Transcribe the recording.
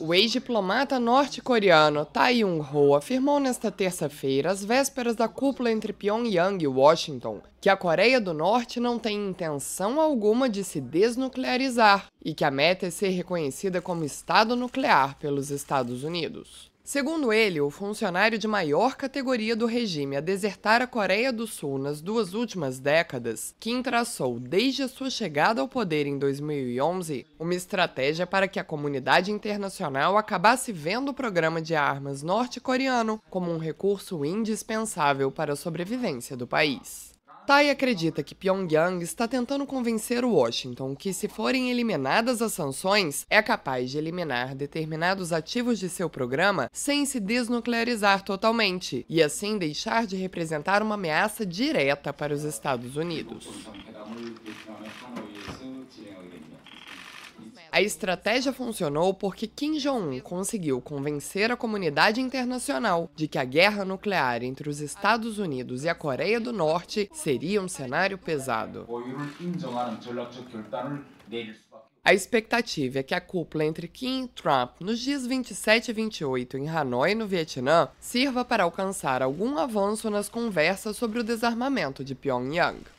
O ex-diplomata norte-coreano Tae Yong-ho afirmou nesta terça-feira, às vésperas da cúpula entre Pyongyang e Washington, que a Coreia do Norte não tem intenção alguma de se desnuclearizar e que a meta é ser reconhecida como Estado nuclear pelos Estados Unidos. Segundo ele, o funcionário de maior categoria do regime a desertar a Coreia do Sul nas duas últimas décadas, Kim traçou desde a sua chegada ao poder em 2011 uma estratégia para que a comunidade internacional acabasse vendo o programa de armas norte-coreano como um recurso indispensável para a sobrevivência do país. Tai acredita que Pyongyang está tentando convencer Washington que, se forem eliminadas as sanções, é capaz de eliminar determinados ativos de seu programa sem se desnuclearizar totalmente e, assim, deixar de representar uma ameaça direta para os Estados Unidos. A estratégia funcionou porque Kim Jong-un conseguiu convencer a comunidade internacional de que a guerra nuclear entre os Estados Unidos e a Coreia do Norte seria um cenário pesado. A expectativa é que a cúpula entre Kim e Trump nos dias 27 e 28 em Hanoi, no Vietnã, sirva para alcançar algum avanço nas conversas sobre o desarmamento de Pyongyang.